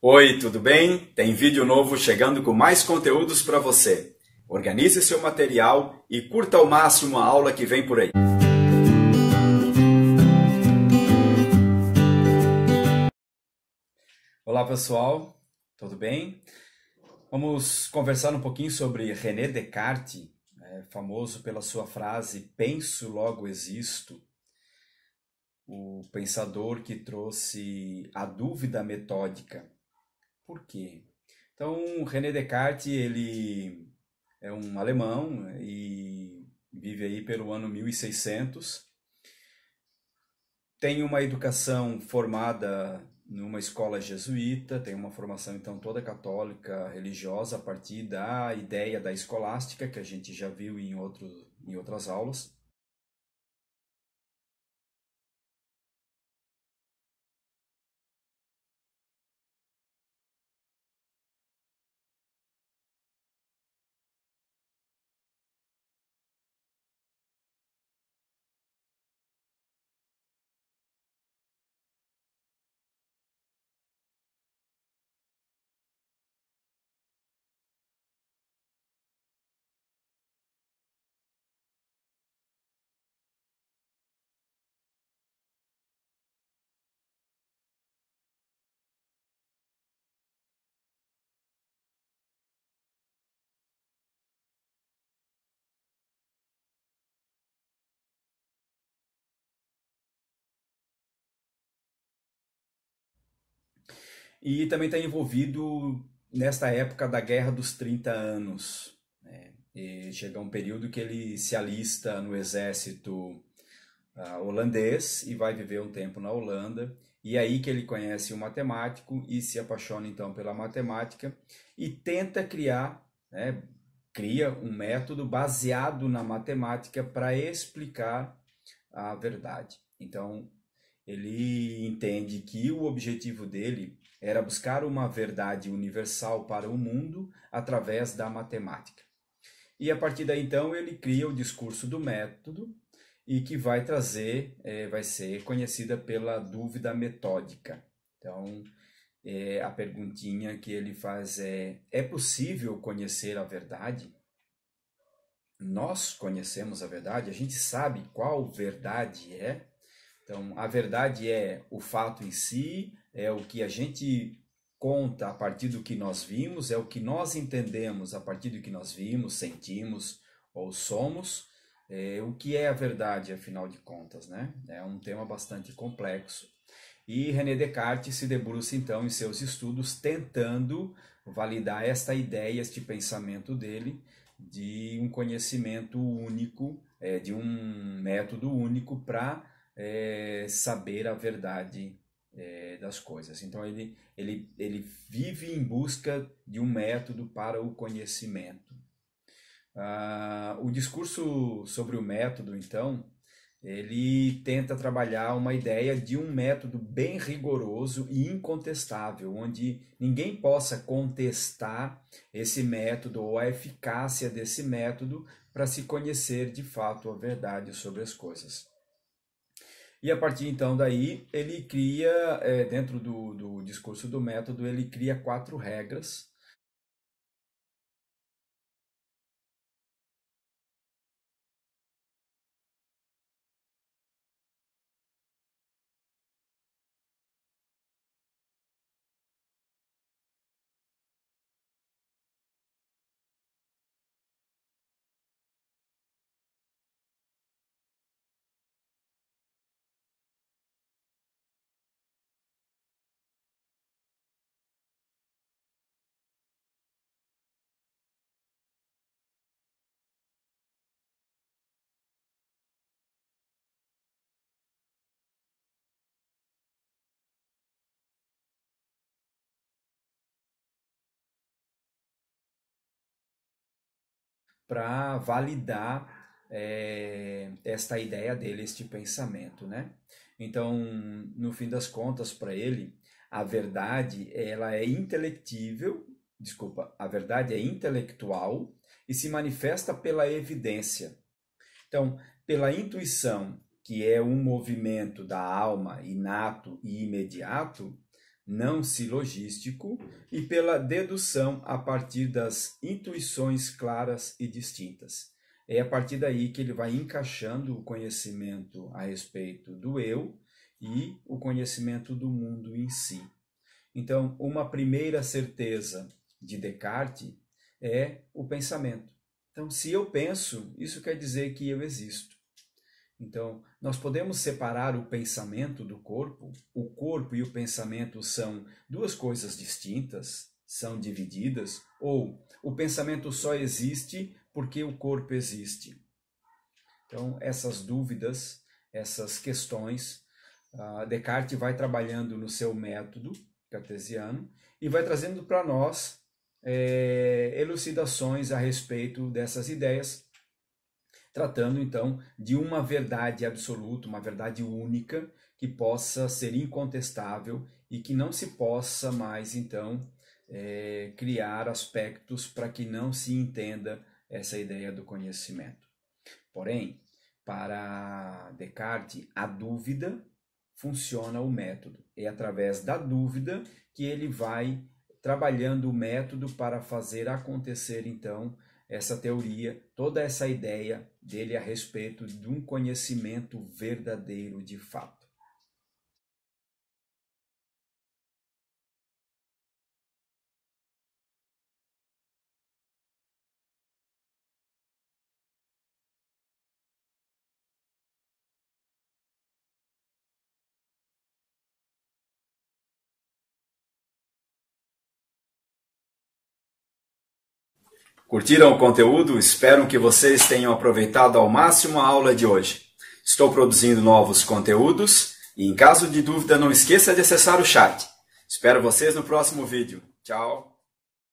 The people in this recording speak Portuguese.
Oi, tudo bem? Tem vídeo novo chegando com mais conteúdos para você. Organize seu material e curta ao máximo a aula que vem por aí. Olá, pessoal. Tudo bem? Vamos conversar um pouquinho sobre René Descartes, né, famoso pela sua frase penso logo existo o pensador que trouxe a dúvida metódica por quê? Então, René Descartes, ele é um alemão e vive aí pelo ano 1600. Tem uma educação formada numa escola jesuíta, tem uma formação então toda católica, religiosa, a partir da ideia da escolástica, que a gente já viu em, outro, em outras aulas. E também está envolvido nesta época da Guerra dos 30 Anos. Né? chega um período que ele se alista no exército uh, holandês e vai viver um tempo na Holanda. E é aí que ele conhece um matemático e se apaixona então pela matemática e tenta criar, né, cria um método baseado na matemática para explicar a verdade. Então, ele entende que o objetivo dele era buscar uma verdade universal para o mundo através da matemática. E a partir daí, então, ele cria o discurso do método e que vai trazer, é, vai ser conhecida pela dúvida metódica. Então, é, a perguntinha que ele faz é: é possível conhecer a verdade? Nós conhecemos a verdade, a gente sabe qual verdade é. Então, a verdade é o fato em si, é o que a gente conta a partir do que nós vimos, é o que nós entendemos a partir do que nós vimos, sentimos ou somos. É, o que é a verdade, afinal de contas, né? É um tema bastante complexo. E René Descartes se debruça então em seus estudos tentando validar esta ideia, este pensamento dele de um conhecimento único, é, de um método único para é, saber a verdade é, das coisas. Então ele, ele, ele vive em busca de um método para o conhecimento. Ah, o discurso sobre o método, então, ele tenta trabalhar uma ideia de um método bem rigoroso e incontestável, onde ninguém possa contestar esse método ou a eficácia desse método para se conhecer de fato a verdade sobre as coisas. E a partir então daí, ele cria, é, dentro do, do discurso do método, ele cria quatro regras para validar é, esta ideia dele, este pensamento, né? Então, no fim das contas, para ele, a verdade ela é intelectível, desculpa, a verdade é intelectual e se manifesta pela evidência. Então, pela intuição, que é um movimento da alma inato e imediato, não silogístico e pela dedução a partir das intuições claras e distintas. É a partir daí que ele vai encaixando o conhecimento a respeito do eu e o conhecimento do mundo em si. Então, uma primeira certeza de Descartes é o pensamento. Então, se eu penso, isso quer dizer que eu existo. Então, nós podemos separar o pensamento do corpo. O corpo e o pensamento são duas coisas distintas, são divididas, ou o pensamento só existe porque o corpo existe. Então, essas dúvidas, essas questões, ah, Descartes vai trabalhando no seu método cartesiano e vai trazendo para nós é, elucidações a respeito dessas ideias tratando então de uma verdade absoluta, uma verdade única que possa ser incontestável e que não se possa mais então é, criar aspectos para que não se entenda essa ideia do conhecimento. Porém, para Descartes, a dúvida funciona o método. É através da dúvida que ele vai trabalhando o método para fazer acontecer então essa teoria, toda essa ideia dele a respeito de um conhecimento verdadeiro de fato. Curtiram o conteúdo? Espero que vocês tenham aproveitado ao máximo a aula de hoje. Estou produzindo novos conteúdos e, em caso de dúvida, não esqueça de acessar o chat. Espero vocês no próximo vídeo. Tchau!